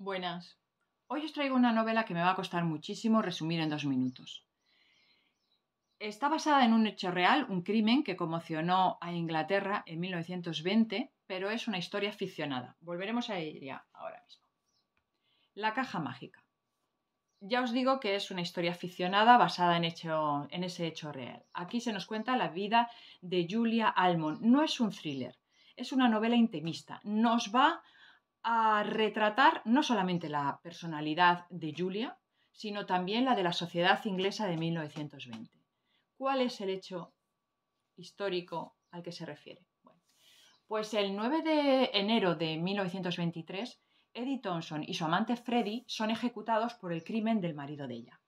Buenas. Hoy os traigo una novela que me va a costar muchísimo resumir en dos minutos. Está basada en un hecho real, un crimen que conmocionó a Inglaterra en 1920, pero es una historia ficcionada. Volveremos a ella ahora mismo. La caja mágica. Ya os digo que es una historia aficionada basada en, hecho, en ese hecho real. Aquí se nos cuenta la vida de Julia Almond. No es un thriller, es una novela intimista. Nos va a retratar no solamente la personalidad de Julia, sino también la de la sociedad inglesa de 1920. ¿Cuál es el hecho histórico al que se refiere? pues el 9 de enero de 1923, Eddie Thompson y su amante Freddy son ejecutados por el crimen del marido de ella.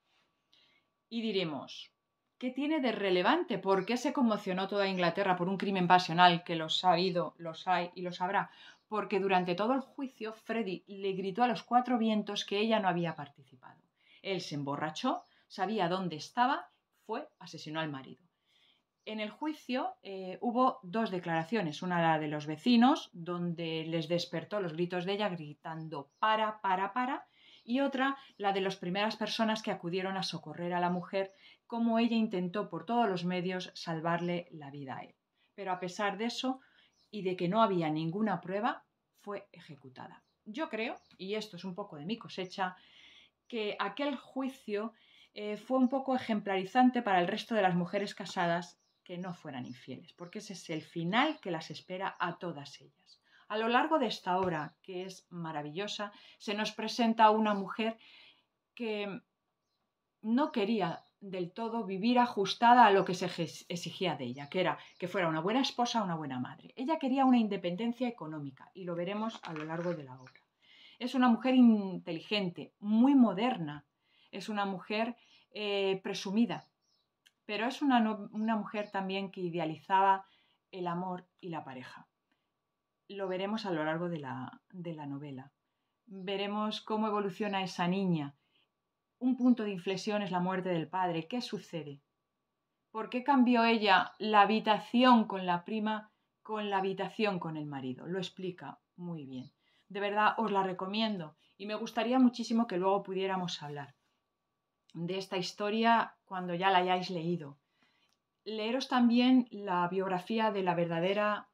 Y diremos, ¿qué tiene de relevante? ¿Por qué se conmocionó toda Inglaterra por un crimen pasional que los ha habido, los hay y los habrá? Porque durante todo el juicio Freddy le gritó a los cuatro vientos que ella no había participado. Él se emborrachó, sabía dónde estaba, fue, asesinó al marido. En el juicio eh, hubo dos declaraciones, una la de los vecinos, donde les despertó los gritos de ella gritando para, para, para, y otra la de las primeras personas que acudieron a socorrer a la mujer, como ella intentó por todos los medios salvarle la vida a él. Pero a pesar de eso y de que no había ninguna prueba, fue ejecutada. Yo creo, y esto es un poco de mi cosecha, que aquel juicio eh, fue un poco ejemplarizante para el resto de las mujeres casadas que no fueran infieles, porque ese es el final que las espera a todas ellas. A lo largo de esta obra, que es maravillosa, se nos presenta una mujer que no quería del todo vivir ajustada a lo que se exigía de ella, que era que fuera una buena esposa, una buena madre. Ella quería una independencia económica y lo veremos a lo largo de la obra. Es una mujer inteligente, muy moderna, es una mujer eh, presumida, pero es una mujer también que idealizaba el amor y la pareja lo veremos a lo largo de la, de la novela. Veremos cómo evoluciona esa niña. Un punto de inflexión es la muerte del padre. ¿Qué sucede? ¿Por qué cambió ella la habitación con la prima con la habitación con el marido? Lo explica muy bien. De verdad os la recomiendo y me gustaría muchísimo que luego pudiéramos hablar de esta historia cuando ya la hayáis leído. Leeros también la biografía de la verdadera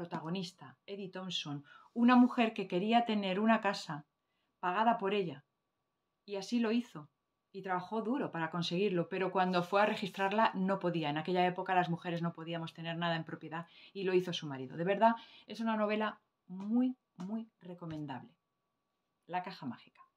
protagonista, Eddie Thompson, una mujer que quería tener una casa pagada por ella. Y así lo hizo. Y trabajó duro para conseguirlo, pero cuando fue a registrarla no podía. En aquella época las mujeres no podíamos tener nada en propiedad y lo hizo su marido. De verdad, es una novela muy, muy recomendable. La caja mágica.